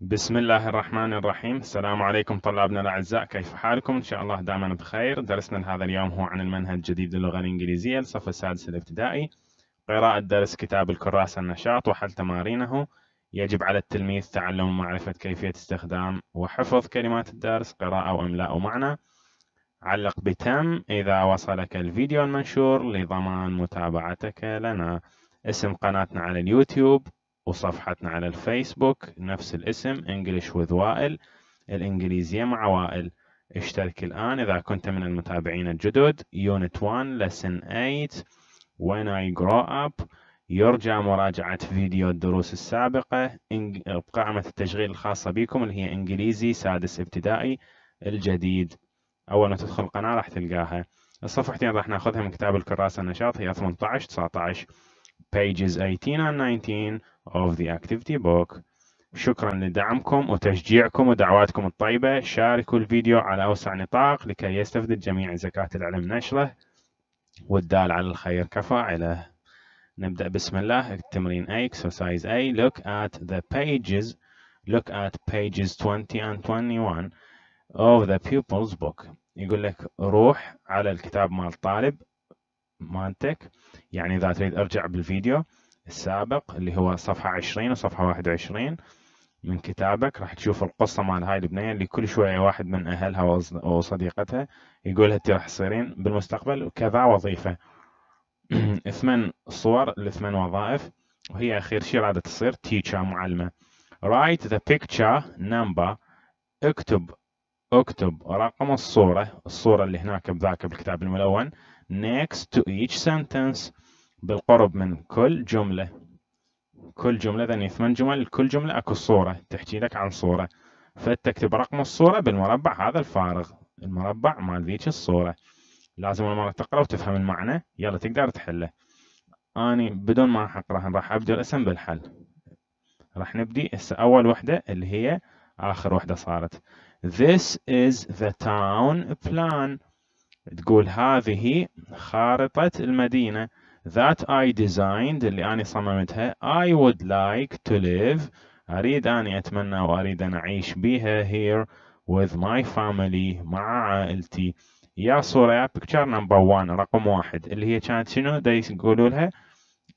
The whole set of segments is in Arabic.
بسم الله الرحمن الرحيم السلام عليكم طلابنا الأعزاء كيف حالكم إن شاء الله دائما بخير درسنا لهذا اليوم هو عن المنهج الجديد للغة الإنجليزية للصف السادس الابتدائي قراءة درس كتاب الكراسة النشاط وحل تمارينه يجب على التلميذ تعلم ومعرفة كيفية استخدام وحفظ كلمات الدرس قراءة وإملاء ومعنى علق بتم إذا وصلك الفيديو المنشور لضمان متابعتك لنا اسم قناتنا على اليوتيوب وصفحتنا على الفيسبوك نفس الاسم انجلش with وائل الانجليزية مع وائل اشترك الآن إذا كنت من المتابعين الجدد يونت 1 لسن 8 When I Grow Up يرجى مراجعة فيديو الدروس السابقة قائمة التشغيل الخاصة بكم اللي هي إنجليزي سادس ابتدائي الجديد أول ما تدخل القناة راح تلقاها الصفحتين راح ناخذها من كتاب الكراسة النشاط هي 18 19 pages 18 and 19 of the activity book شكرا لدعمكم وتشجيعكم ودعواتكم الطيبة شاركوا الفيديو على أوسع نطاق لكي يستفد الجميع زكاة العلم نشره والدال على الخير كفاعله نبدأ بسم الله التمرين A exercise A look at the pages look at pages 20 and 21 of the pupil's book يقول لك روح على الكتاب مال الطالب مالتك يعني اذا تريد ارجع بالفيديو السابق اللي هو صفحة 20 وصفحة 21 من كتابك راح تشوف القصة مال هاي البنية اللي كل شوية واحد من أهلها وصديقتها يقول انت راح تصيرين بالمستقبل وكذا وظيفة ثمان صور لثمان وظائف وهي أخير شيء راح تصير تيتشر معلمة رايت ذا بيكتشر نمبر اكتب اكتب رقم الصورة الصورة اللي هناك بذاك بالكتاب الملون next to each sentence بالقرب من كل جملة كل جملة ذني يعني ثمان جمل كل جملة اكو صورة تحكي لك عن صورة فتكتب رقم الصورة بالمربع هذا الفارغ المربع مال ذيك الصورة لازم المرة تقرأ وتفهم المعنى يلا تقدر تحله أني بدون ما أقرأ راح أبدأ الاسم بالحل راح نبدي هسه أول وحدة اللي هي آخر وحدة صارت This is the town plan تقول هذه خارطة المدينة that I designed اللي أنا صممتها I would like to live أريد أني أتمنى وأريد أن أعيش بها here with my family مع عائلتي يا صورة يا picture number one رقم واحد اللي هي كانت شنو دا يقولوا لها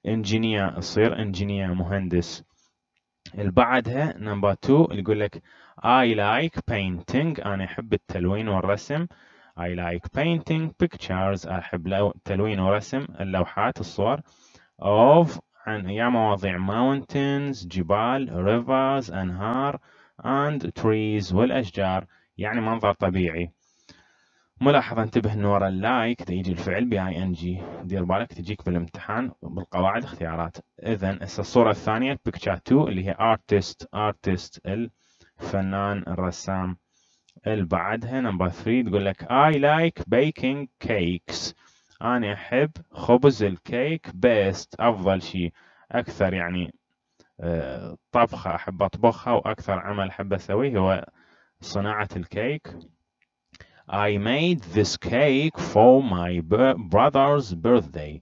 انجينير تصير انجينير مهندس البعدها بعدها نمبر 2 يقول لك I like painting أنا أحب التلوين والرسم I like painting pictures أحب تلوين ورسم اللوحات الصور of عن يا مواضيع mountains جبال rivers أنهار and trees والأشجار يعني منظر طبيعي ملاحظة انتبه انه ورا اللايك تيجي الفعل ب اي ان جي دير بالك تجيك بالامتحان بالقواعد اختيارات اذا هسه الصورة الثانية بيكتشر 2 اللي هي ارتست ارتست الفنان الرسام اللي بعدها نمبر 3 تقول لك I like baking cakes أنا أحب خبز الكيك بيست أفضل شيء أكثر يعني آه، طبخة أحب أطبخها وأكثر عمل أحب أسويه هو صناعة الكيك I made this cake for my brother's birthday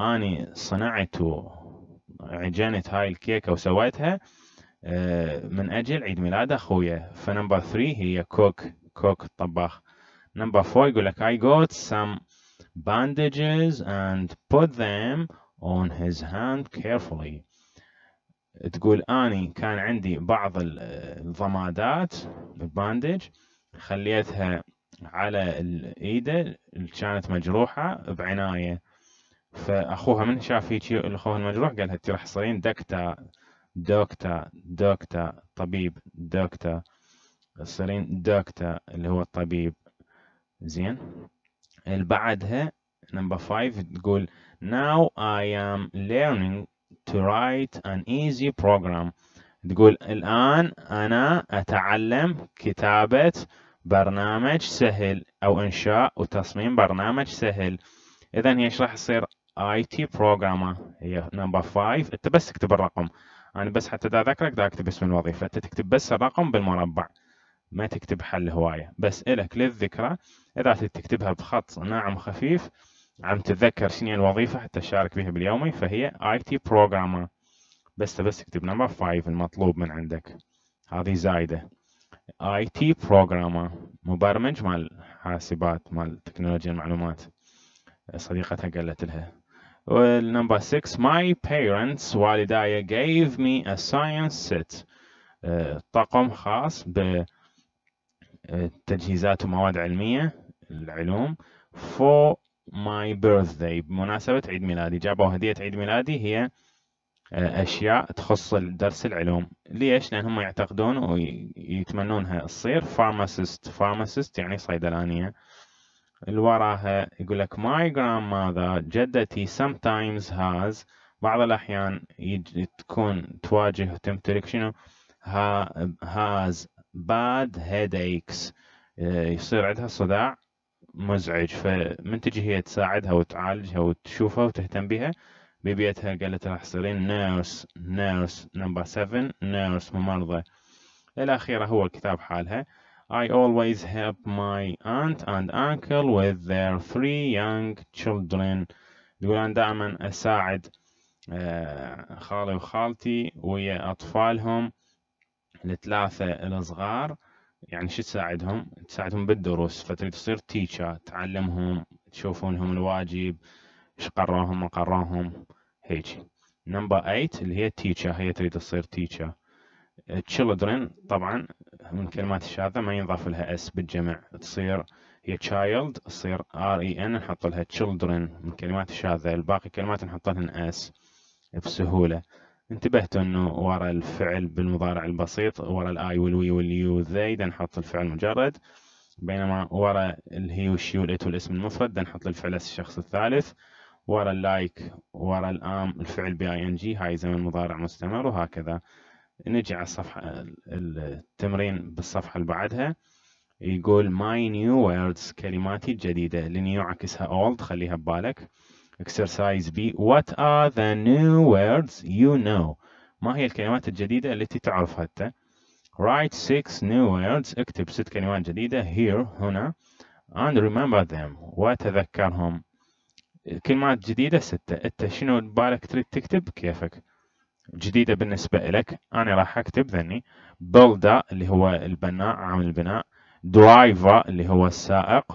أني صنعت وعجنت هاي الكيكة وسويتها آه، من أجل عيد ميلاد أخويا فنمبر 3 هي كوك كوك الطباخ نمبر 4 يقول لك I got some bandages and put them on his hand carefully تقول أني كان عندي بعض الضمادات الباندج خليتها على الإيدة اللي كانت مجروحة بعناية فأخوها من شاف هيك الاخوها المجروح قال لها أنت راح تصيرين دكتور دوكتا دوكتا طبيب دوكتا الصين دوكتا اللي هو الطبيب زين اللي بعدها نمبر 5 تقول now I am learning to write an easy program تقول الآن أنا أتعلم كتابة برنامج سهل أو إنشاء وتصميم برنامج سهل إذا هي راح تصير IT programmer هي نمبر 5 أنت بس تكتب الرقم انا بس حتى دا اذكرك دا اكتب اسم الوظيفه انت تكتب بس الرقم بالمربع ما تكتب حل هوايه بس الك للذكرى اذا تكتبها بخط ناعم خفيف عم تتذكر شنو الوظيفه حتى تشارك بها باليومي فهي اي تي بروجرامر بس بس تكتب نمبر 5 المطلوب من عندك هذه زايده اي تي بروجرامر مبرمج مال حاسبات مال تكنولوجيا المعلومات صديقتها قالت لها Well, number six, my parents والداي gave me a science set. Uh, طقم خاص بتجهيزات uh, ومواد علمية العلوم for my birthday بمناسبة عيد ميلادي جابوا هدية عيد ميلادي هي uh, أشياء تخص درس العلوم ليش؟ لأن هم يعتقدون ويتمنونها تصير pharmacist pharmacist يعني صيدلانية اللي وراها يقول لك my grandmother جدتي sometimes has بعض الأحيان تكون تواجه وتمتلك شنو has bad headaches آه، يصير عندها صداع مزعج فمن تجي هي تساعدها وتعالجها وتشوفها وتهتم بها ببيتها قالت راح تصيرين نيرس نيرس نمبر 7 نيرس ممرضة إلى هو الكتاب حالها I always help my aunt and uncle with their three young children تقول أنا دائما أساعد خالي وخالتي ويا أطفالهم الثلاثة الصغار يعني شو تساعدهم؟ تساعدهم بالدروس فتريد تصير تيشر تعلمهم تشوفون لهم الواجب ايش قراهم ما قراهم هيجي نمبر 8 اللي هي تيشر هي تريد تصير تيشر children طبعا من كلمات الشاذة ما ينضاف لها اس بالجمع تصير هي child تصير ار e ان نحط لها children من كلمات الشاذة الباقي كلمات نحط لهن اس بسهولة انتبهتوا انه ورا الفعل بالمضارع البسيط ورا الاي والوي واليو ذي نحط الفعل مجرد بينما ورا الهي والشي والات والاسم المفرد نحط الفعل الشخص الثالث ورا اللايك ورا الام الفعل بي اي ان جي هاي زمن مضارع مستمر وهكذا نجي على الصفحة التمرين بالصفحة اللي بعدها يقول my new words كلماتي الجديدة النيو عكسها old خليها ببالك exercise B what are the new words you know ما هي الكلمات الجديدة التي تعرفها أنت write six new words اكتب ست كلمات جديدة here هنا and remember them وتذكرهم كلمات جديدة ستة أنت شنو ببالك تريد تكتب كيفك جديدة بالنسبة لك أنا راح أكتب ذني builder اللي هو البناء عامل البناء درايفا اللي هو السائق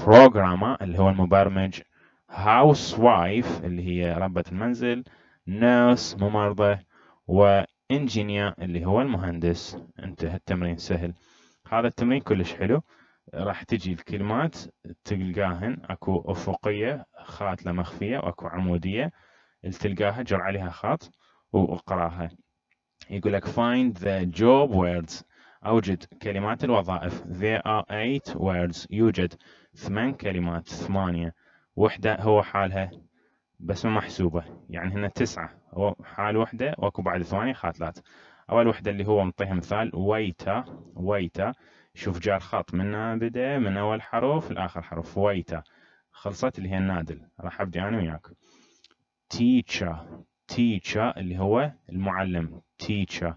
programmer آه، اللي هو المبرمج هاوس وايف اللي هي ربة المنزل نيرس ممرضة وانجينير اللي هو المهندس انتهى التمرين سهل هذا التمرين كلش حلو راح تجي الكلمات تلقاهن اكو افقيه خاتله مخفيه واكو عموديه اللي تلقاها جر عليها خط واقراها يقول لك find the job words أوجد كلمات الوظائف there are eight words يوجد ثمان كلمات ثمانية وحدة هو حالها بس ما محسوبة يعني هنا تسعة هو حال وحدة واكو بعد ثمانية خاتلات أول وحدة اللي هو نعطيها مثال ويتا ويتا شوف جار خط من بدأ من أول حرف لآخر حرف ويتا خلصت اللي هي النادل راح أبدي أنا وياك teacher teacher اللي هو المعلم teacher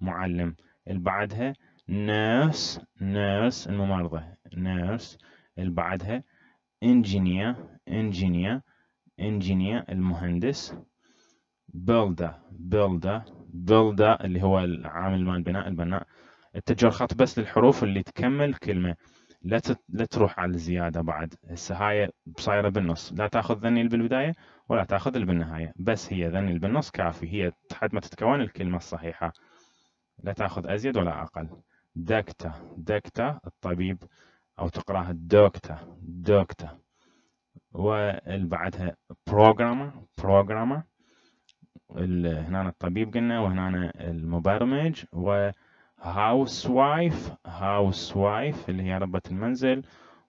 معلم اللي بعدها nurse nurse الممرضة nurse اللي بعدها engineer engineer engineer المهندس builder builder builder اللي هو العامل مال البناء البناء التجار خط بس للحروف اللي تكمل كلمة لا لا تروح على الزيادة بعد هسه هاي صايرة بالنص لا تاخذ ذني بالبداية ولا تأخذ بالنهاية بس هي ذن بالنص كافي هي حد ما تتكون الكلمة الصحيحة لا تأخذ أزيد ولا أقل دكتا دكتا الطبيب أو تقراها دوكتا دوكتا وبعدها بروجرامر بروجرامر هنا الطبيب قلنا وهنا المبرمج و هاوس وايف هاوس وايف اللي هي ربة المنزل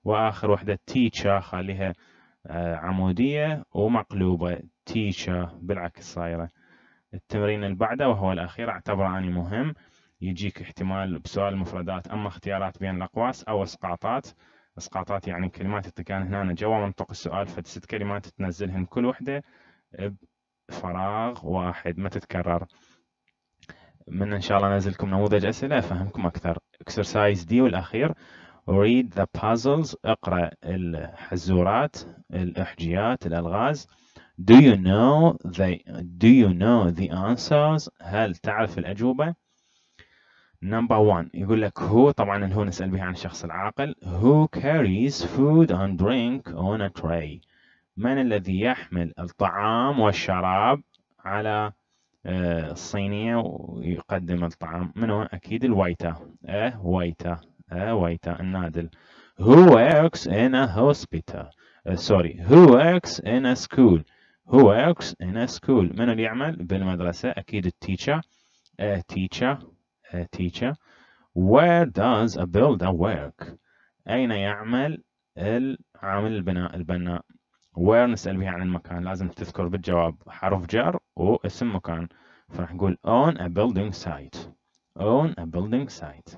واخر وحده تيتشا خليها آه، عمودية ومقلوبة تيشا بالعكس صايرة التمرين اللي بعده وهو الأخير أعتبره أني مهم يجيك احتمال بسؤال مفردات أما اختيارات بين الأقواس أو اسقاطات اسقاطات يعني كلمات كان هنا جوا منطق السؤال فست كلمات تنزلهن كل وحدة بفراغ واحد ما تتكرر من إن شاء الله نزلكم نموذج أسئلة أفهمكم أكثر اكسرسايز دي والأخير read the puzzles اقرأ الحزورات الأحجيات الألغاز do you know the do you know the answers هل تعرف الأجوبة number one يقول لك هو طبعا هو نسأل به عن الشخص العاقل who carries food and drink on a tray من الذي يحمل الطعام والشراب على الصينية آه، ويقدم الطعام من هو أكيد الوايتا أه وايتا wait another who works in a hospital uh, sorry who works in a school who works in a school من اللي يعمل بالمدرسة أكيد التيتشر a teacher a teacher where does a builder work أين يعمل عامل البناء البناء where نسأل بها عن المكان لازم تذكر بالجواب حرف جر واسم مكان فراح نقول on a building site on a building site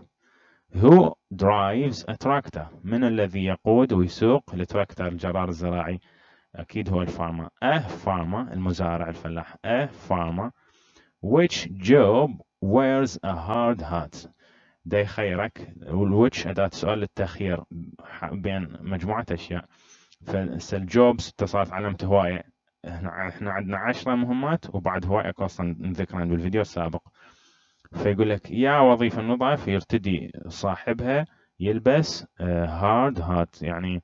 Who drives a tractor من الذي يقود ويسوق التراكتر الجرار الزراعي أكيد هو الفارما a farmer المزارع الفلاح a farmer which job wears a hard hat ده يخيرك Which أداة سؤال للتخيير بين مجموعة أشياء فالجوبز الجوبز اتصلت علامة هواية احنا عندنا عشرة مهمات وبعد هواية اكو اصلا نذكرن بالفيديو السابق فيقول لك يا وظيفة نضعف يرتدي صاحبها يلبس هارد آه، هات يعني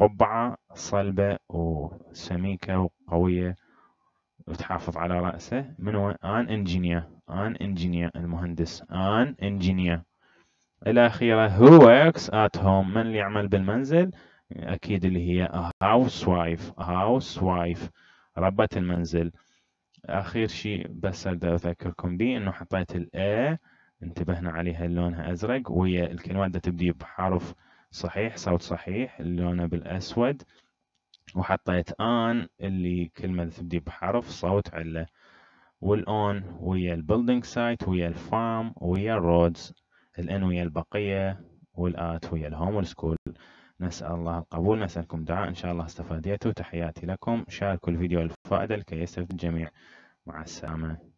قبعة صلبة وسميكة وقوية وتحافظ على رأسه من هو ان انجينير ان انجينير المهندس ان انجينير الى اخيره هو works ات هوم من اللي يعمل بالمنزل اكيد اللي هي هاوس وايف هاوس وايف ربة المنزل اخير شيء بس اقدر اذكركم بيه انه حطيت الا انتبهنا عليها لونها ازرق وهي الكلمات تبدي بحرف صحيح صوت صحيح لونها بالاسود وحطيت ان اللي كلمة تبدي بحرف صوت علة والاون ويا البيلدينج سايت ويا الفارم ويا الرودز الان ويا البقية والات ويا الهوم والسكول نسأل الله القبول نسألكم دعاء إن شاء الله استفاديتوا تحياتي لكم شاركوا الفيديو الفائدة لكي يستفيد الجميع مع السلامة